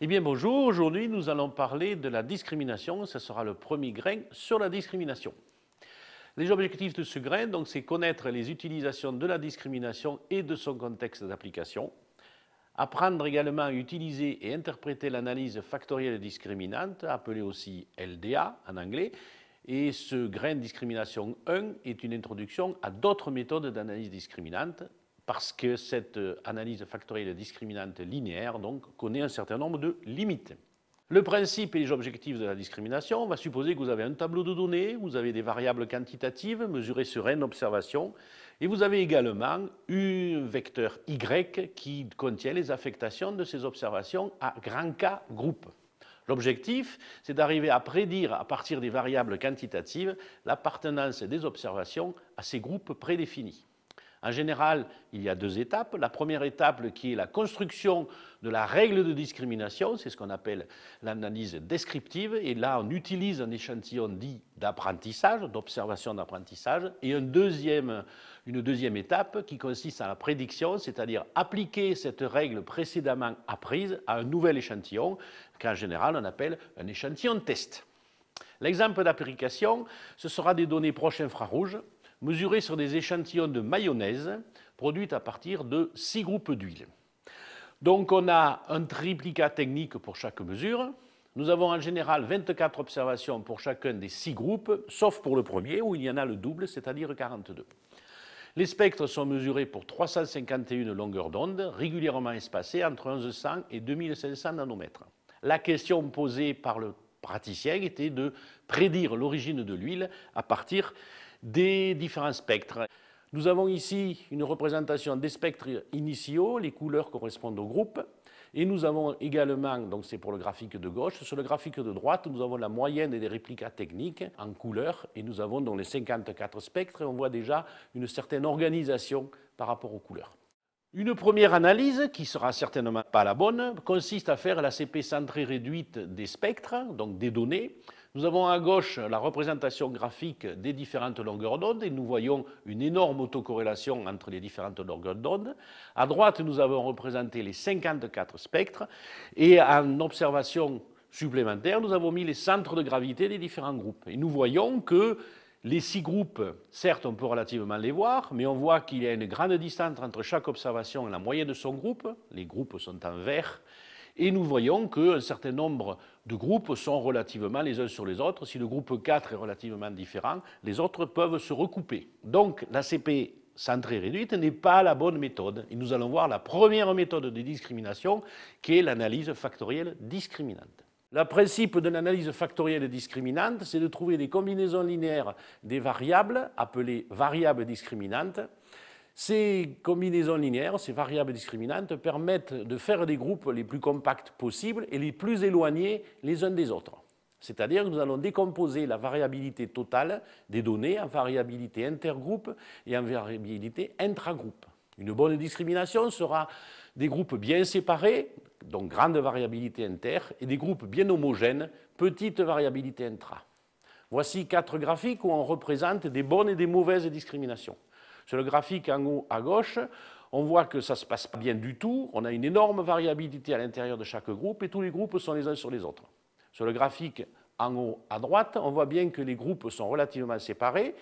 Eh bien bonjour, aujourd'hui nous allons parler de la discrimination, ce sera le premier grain sur la discrimination. Les objectifs de ce grain, donc, c'est connaître les utilisations de la discrimination et de son contexte d'application, apprendre également à utiliser et interpréter l'analyse factorielle discriminante, appelée aussi LDA en anglais, et ce grain discrimination 1 est une introduction à d'autres méthodes d'analyse discriminante, parce que cette euh, analyse factorielle discriminante linéaire donc, connaît un certain nombre de limites. Le principe et les objectifs de la discrimination on va supposer que vous avez un tableau de données, vous avez des variables quantitatives mesurées sur n observations, et vous avez également un vecteur y qui contient les affectations de ces observations à grand K groupes. L'objectif, c'est d'arriver à prédire à partir des variables quantitatives l'appartenance des observations à ces groupes prédéfinis. En général, il y a deux étapes. La première étape qui est la construction de la règle de discrimination, c'est ce qu'on appelle l'analyse descriptive, et là on utilise un échantillon dit d'apprentissage, d'observation d'apprentissage, et une deuxième étape qui consiste à la prédiction, c'est-à-dire appliquer cette règle précédemment apprise à un nouvel échantillon, qu'en général on appelle un échantillon test. L'exemple d'application, ce sera des données proches infrarouges mesurés sur des échantillons de mayonnaise produite à partir de six groupes d'huile. Donc on a un triplicat technique pour chaque mesure. Nous avons en général 24 observations pour chacun des six groupes, sauf pour le premier où il y en a le double, c'est-à-dire 42. Les spectres sont mesurés pour 351 longueurs d'onde, régulièrement espacées entre 1100 et 2500 nanomètres. La question posée par le praticien était de prédire l'origine de l'huile à partir des différents spectres. Nous avons ici une représentation des spectres initiaux, les couleurs correspondent au groupe, et nous avons également, donc c'est pour le graphique de gauche, sur le graphique de droite, nous avons la moyenne des réplicas techniques en couleurs, et nous avons donc les 54 spectres, on voit déjà une certaine organisation par rapport aux couleurs. Une première analyse, qui sera certainement pas la bonne, consiste à faire la CP centrée réduite des spectres, donc des données. Nous avons à gauche la représentation graphique des différentes longueurs d'onde et nous voyons une énorme autocorrélation entre les différentes longueurs d'onde. À droite, nous avons représenté les 54 spectres et en observation supplémentaire, nous avons mis les centres de gravité des différents groupes. Et nous voyons que les six groupes, certes, on peut relativement les voir, mais on voit qu'il y a une grande distance entre chaque observation et la moyenne de son groupe. Les groupes sont en vert. Et nous voyons qu'un certain nombre de groupes sont relativement les uns sur les autres. Si le groupe 4 est relativement différent, les autres peuvent se recouper. Donc la CP centrée réduite n'est pas la bonne méthode. Et nous allons voir la première méthode de discrimination, qui est l'analyse factorielle discriminante. Le principe de l'analyse factorielle discriminante, c'est de trouver des combinaisons linéaires des variables, appelées variables discriminantes. Ces combinaisons linéaires, ces variables discriminantes, permettent de faire des groupes les plus compacts possibles et les plus éloignés les uns des autres. C'est-à-dire que nous allons décomposer la variabilité totale des données en variabilité intergroupe et en variabilité intragroupe. Une bonne discrimination sera des groupes bien séparés, donc grande variabilité inter, et des groupes bien homogènes, petite variabilité intra. Voici quatre graphiques où on représente des bonnes et des mauvaises discriminations. Sur le graphique en haut à gauche, on voit que ça ne se passe pas bien du tout, on a une énorme variabilité à l'intérieur de chaque groupe et tous les groupes sont les uns sur les autres. Sur le graphique en haut à droite, on voit bien que les groupes sont relativement séparés,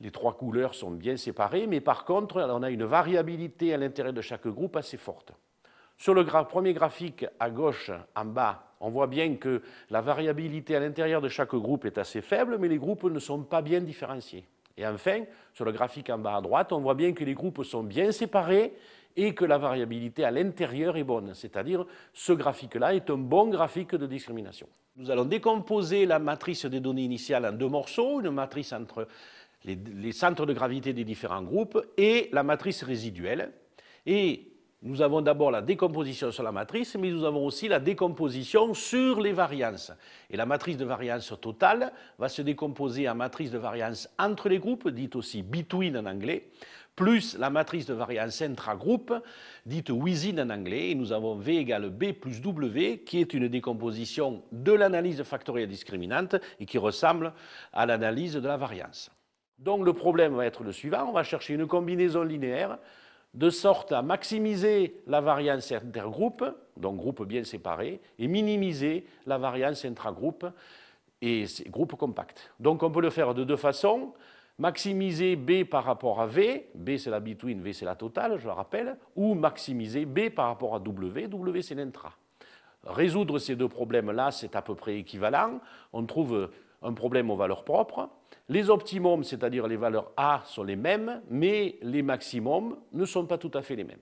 les trois couleurs sont bien séparées, mais par contre, on a une variabilité à l'intérieur de chaque groupe assez forte. Sur le premier graphique à gauche, en bas, on voit bien que la variabilité à l'intérieur de chaque groupe est assez faible, mais les groupes ne sont pas bien différenciés. Et enfin, sur le graphique en bas à droite, on voit bien que les groupes sont bien séparés et que la variabilité à l'intérieur est bonne. C'est-à-dire, ce graphique-là est un bon graphique de discrimination. Nous allons décomposer la matrice des données initiales en deux morceaux, une matrice entre les, centres de gravité des différents groupes et la matrice résiduelle. Nous avons d'abord la décomposition sur la matrice, mais nous avons aussi la décomposition sur les variances. Et la matrice de variance totale va se décomposer en matrice de variance entre les groupes, dite aussi between en anglais, plus la matrice de variance intra-groupe, dite within en anglais. Et nous avons V égale B plus W, qui est une décomposition de l'analyse factorielle discriminante et qui ressemble à l'analyse de la variance. Donc le problème va être le suivant, on va chercher une combinaison linéaire de sorte à maximiser la variance intergroupe, donc groupe bien séparé, et minimiser la variance intragroupe et groupes compacts. Donc on peut le faire de deux façons. Maximiser B par rapport à V, B c'est la between, V c'est la totale, je le rappelle, ou maximiser B par rapport à W, W c'est l'intra. Résoudre ces deux problèmes-là, c'est à peu près équivalent. On trouve un problème aux valeurs propres, les optimums, c'est-à-dire les valeurs A, sont les mêmes, mais les maximums ne sont pas tout à fait les mêmes.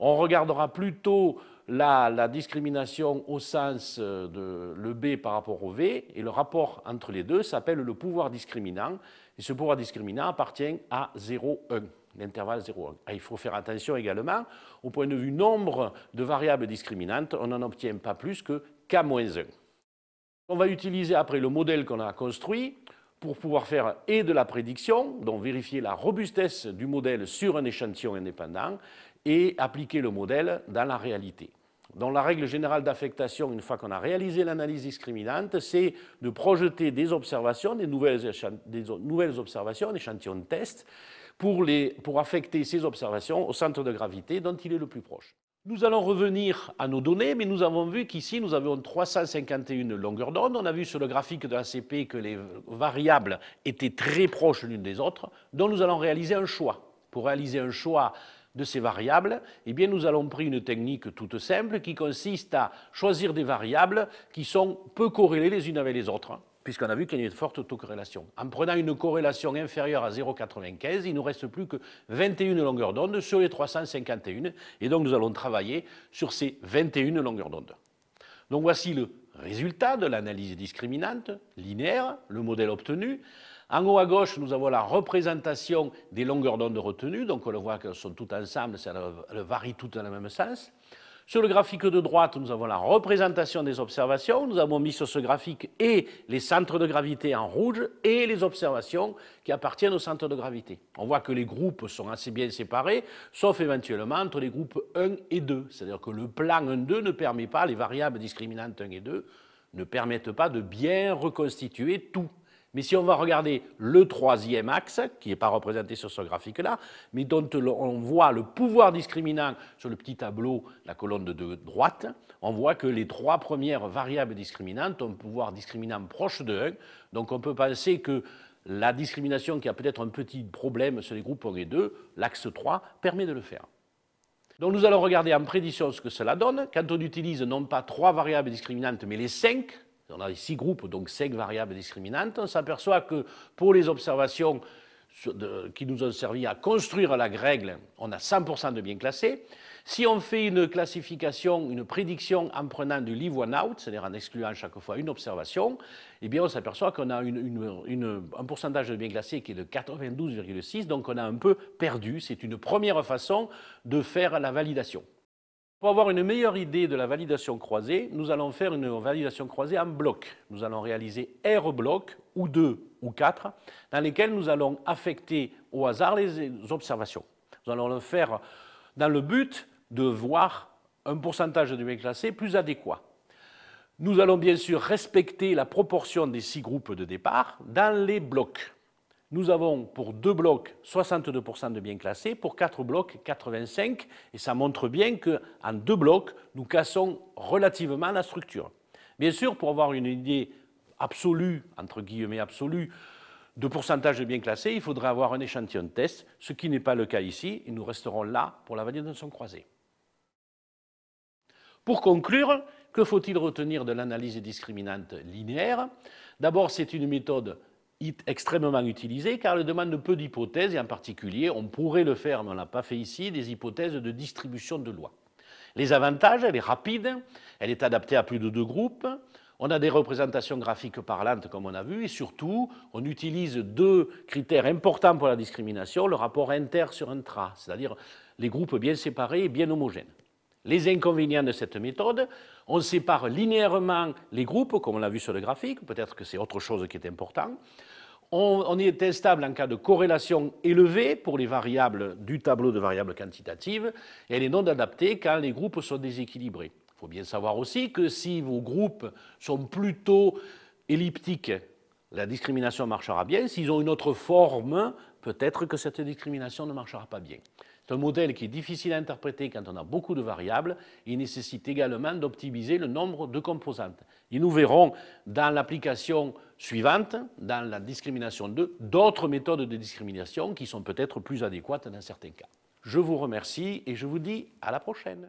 On regardera plutôt la, discrimination au sens euh, de le B par rapport au V, et le rapport entre les deux s'appelle le pouvoir discriminant, et ce pouvoir discriminant appartient à 0,1 l'intervalle 0,1. Ah, il faut faire attention également, au point de vue nombre de variables discriminantes, on n'en obtient pas plus que K-1. On va utiliser après le modèle qu'on a construit pour pouvoir faire et de la prédiction, donc vérifier la robustesse du modèle sur un échantillon indépendant, et appliquer le modèle dans la réalité. Dans la règle générale d'affectation, une fois qu'on a réalisé l'analyse discriminante, c'est de projeter des observations, des nouvelles, observations, un échantillon de test, pour, les, pour affecter ces observations au centre de gravité dont il est le plus proche. Nous allons revenir à nos données, mais nous avons vu qu'ici, nous avons 351 longueurs d'onde. On a vu sur le graphique de l'ACP que les variables étaient très proches l'une des autres, donc nous allons réaliser un choix. Pour réaliser un choix de ces variables, eh nous allons prendre une technique toute simple qui consiste à choisir des variables qui sont peu corrélées les unes avec les autres puisqu'on a vu qu'il y a une forte autocorrélation. En prenant une corrélation inférieure à 0,95, il ne nous reste plus que 21 longueurs d'onde sur les 351, et donc nous allons travailler sur ces 21 longueurs d'onde. Donc voici le résultat de l'analyse discriminante, linéaire, le modèle obtenu. En haut à gauche, nous avons la représentation des longueurs d'onde retenues, donc on le voit qu'elles sont toutes ensemble, ça varie toutes dans le même sens. Sur le graphique de droite, nous avons la représentation des observations. Nous avons mis sur ce graphique et les centres de gravité en rouge et les observations qui appartiennent au centre de gravité. On voit que les groupes sont assez bien séparés, sauf éventuellement entre les groupes 1 et 2. C'est-à-dire que le plan 1-2 ne permet pas, les variables discriminantes 1 et 2 ne permettent pas de bien reconstituer tout mais si on va regarder le troisième axe, qui n'est pas représenté sur ce graphique-là, mais dont on voit le pouvoir discriminant sur le petit tableau, la colonne de droite, on voit que les trois premières variables discriminantes ont un pouvoir discriminant proche de 1. Donc on peut penser que la discrimination qui a peut-être un petit problème sur les groupes 1 et 2, l'axe 3, permet de le faire. Donc nous allons regarder en prédiction ce que cela donne quand on utilise non pas trois variables discriminantes, mais les cinq on a six groupes, donc cinq variables discriminantes, on s'aperçoit que pour les observations qui nous ont servi à construire la règle, on a 100% de bien classés. Si on fait une classification, une prédiction en prenant du leave one out, c'est-à-dire en excluant chaque fois une observation, eh bien on s'aperçoit qu'on a un pourcentage de bien classés qui est de 92,6, donc on a un peu perdu. C'est une première façon de faire la validation. Pour avoir une meilleure idée de la validation croisée, nous allons faire une validation croisée en bloc. Nous allons réaliser R blocs, ou 2 ou 4, dans lesquels nous allons affecter au hasard les observations. Nous allons le faire dans le but de voir un pourcentage de biens classés plus adéquat. Nous allons bien sûr respecter la proportion des six groupes de départ dans les blocs nous avons pour deux blocs 62% de biens classés, pour quatre blocs 85%, et ça montre bien qu'en deux blocs, nous cassons relativement la structure. Bien sûr, pour avoir une idée absolue, entre guillemets absolue, de pourcentage de biens classés, il faudrait avoir un échantillon de test, ce qui n'est pas le cas ici, et nous resterons là pour la validation croisée. Pour conclure, que faut-il retenir de l'analyse discriminante linéaire D'abord, c'est une méthode extrêmement utilisé car elle demande peu d'hypothèses et en particulier, on pourrait le faire, mais on n'a pas fait ici, des hypothèses de distribution de loi Les avantages, elle est rapide, elle est adaptée à plus de deux groupes, on a des représentations graphiques parlantes, comme on a vu, et surtout, on utilise deux critères importants pour la discrimination, le rapport inter sur intra, c'est-à-dire les groupes bien séparés et bien homogènes. Les inconvénients de cette méthode, on sépare linéairement les groupes, comme on l'a vu sur le graphique, peut-être que c'est autre chose qui est important. On, on, est instable en cas de corrélation élevée pour les variables du tableau de variables quantitatives, et elle est non adaptée quand les groupes sont déséquilibrés. Il faut bien savoir aussi que si vos groupes sont plutôt elliptiques, la discrimination marchera bien. S'ils ont une autre forme, peut-être que cette discrimination ne marchera pas bien. C'est un modèle qui est difficile à interpréter quand on a beaucoup de variables. Il nécessite également d'optimiser le nombre de composantes. Et nous verrons dans l'application suivante, dans la discrimination 2, d'autres méthodes de discrimination qui sont peut-être plus adéquates dans certains cas. Je vous remercie et je vous dis à la prochaine.